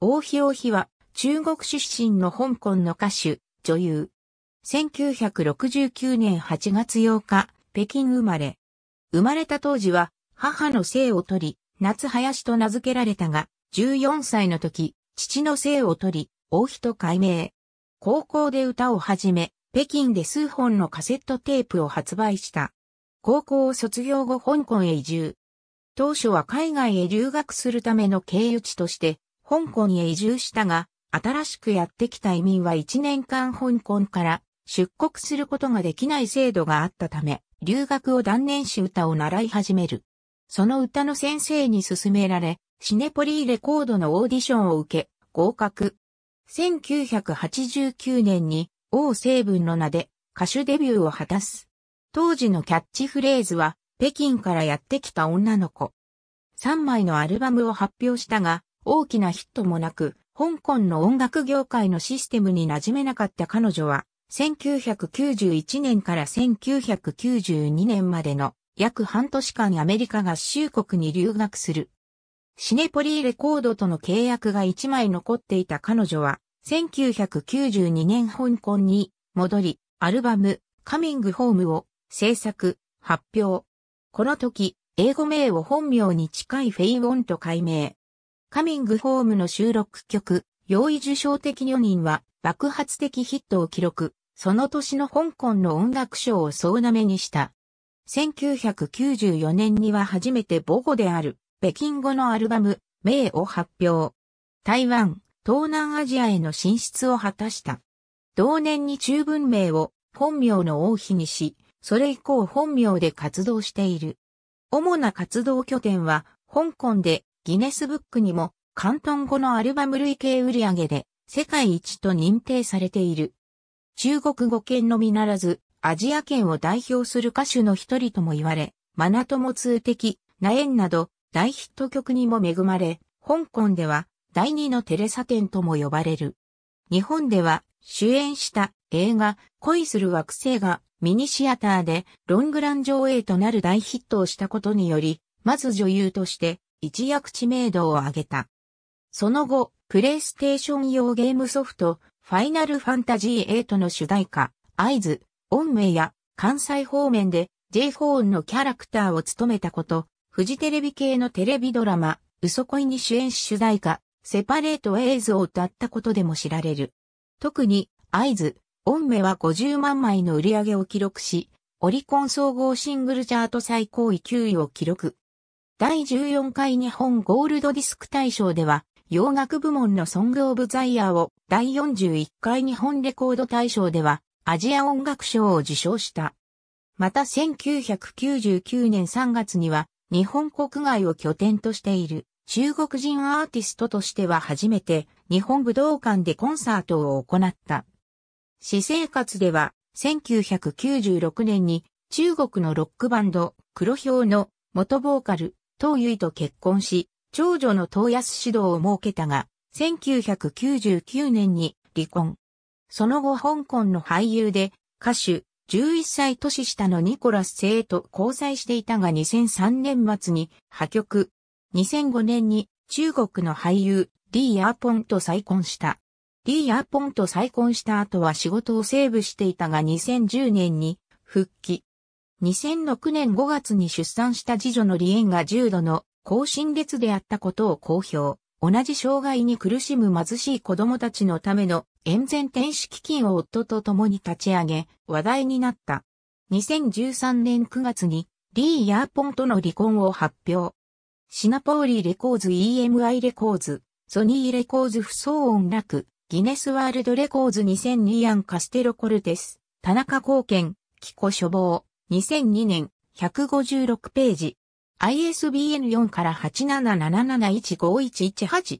王妃王妃は中国出身の香港の歌手、女優。1969年8月8日、北京生まれ。生まれた当時は母の姓を取り、夏林と名付けられたが、14歳の時、父の姓を取り、王妃と改名。高校で歌を始め、北京で数本のカセットテープを発売した。高校を卒業後香港へ移住。当初は海外へ留学するための経由地として香港へ移住したが、新しくやってきた移民は1年間香港から出国することができない制度があったため、留学を断念し歌を習い始める。その歌の先生に勧められ、シネポリーレコードのオーディションを受け、合格。1989年に王成文の名で歌手デビューを果たす。当時のキャッチフレーズは、北京からやってきた女の子。3枚のアルバムを発表したが、大きなヒットもなく、香港の音楽業界のシステムに馴染めなかった彼女は、1991年から1992年までの約半年間アメリカ合衆国に留学する。シネポリーレコードとの契約が1枚残っていた彼女は、1992年香港に戻り、アルバム、カミングホームを制作、発表。この時、英語名を本名に近いフェイウォンと改名。カミングホームの収録曲、用意受賞的女人は爆発的ヒットを記録、その年の香港の音楽賞を総なめにした。1994年には初めて母語である北京語のアルバム、名を発表。台湾、東南アジアへの進出を果たした。同年に中文名を本名の王妃にし、それ以降本名で活動している。主な活動拠点は香港でギネスブックにも、関東語のアルバム累計売上で、世界一と認定されている。中国語圏のみならず、アジア圏を代表する歌手の一人とも言われ、マナトモ通的、ナエンなど大ヒット曲にも恵まれ、香港では第二のテレサ店とも呼ばれる。日本では主演した映画恋する惑星がミニシアターでロングラン上映となる大ヒットをしたことにより、まず女優として一躍知名度を上げた。その後、プレイステーション用ゲームソフト、ファイナルファンタジー8の主題歌、アイズ、オンメイや関西方面で J ホーンのキャラクターを務めたこと、フジテレビ系のテレビドラマ、嘘恋に主演し主題歌、セパレートエイズを歌ったことでも知られる。特に、アイズ、オンメは50万枚の売り上げを記録し、オリコン総合シングルチャート最高位9位を記録。第14回日本ゴールドディスク大賞では、洋楽部門のソングオブザイヤーを、第41回日本レコード大賞では、アジア音楽賞を受賞した。また1999年3月には、日本国外を拠点としている、中国人アーティストとしては初めて、日本武道館でコンサートを行った。私生活では、1996年に、中国のロックバンド、黒豹の元ボーカル、東由と結婚し、長女の東安指導を設けたが、1999年に離婚。その後香港の俳優で歌手、11歳年下のニコラス聖と交際していたが2003年末に破局。2005年に中国の俳優、リー・アーポンと再婚した。リー・アーポンと再婚した後は仕事をセーブしていたが2010年に復帰。2006年5月に出産した次女のリエンが重度の高心列であったことを公表。同じ障害に苦しむ貧しい子供たちのための延前天使基金を夫と共に立ち上げ、話題になった。2013年9月にリー・ヤーポンとの離婚を発表。シナポーリーレコーズ EMI レコーズ、ソニーレコーズ不相音楽、ギネスワールドレコーズ2002アンカステロコルテス、田中貢献、キコ処方。2002年、156ページ。ISBN 4から8 7 7 7 1 5 1 1 8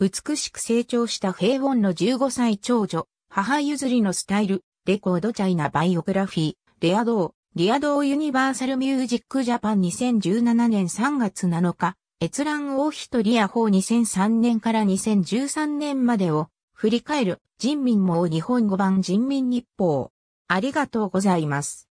美しく成長した平凡の15歳長女、母譲りのスタイル、レコードチャイナバイオグラフィー、レアドー、リアドーユニバーサルミュージックジャパン2017年3月7日、閲覧王妃とリア法2003年から2013年までを振り返る人民網日本語版人民日報。ありがとうございます。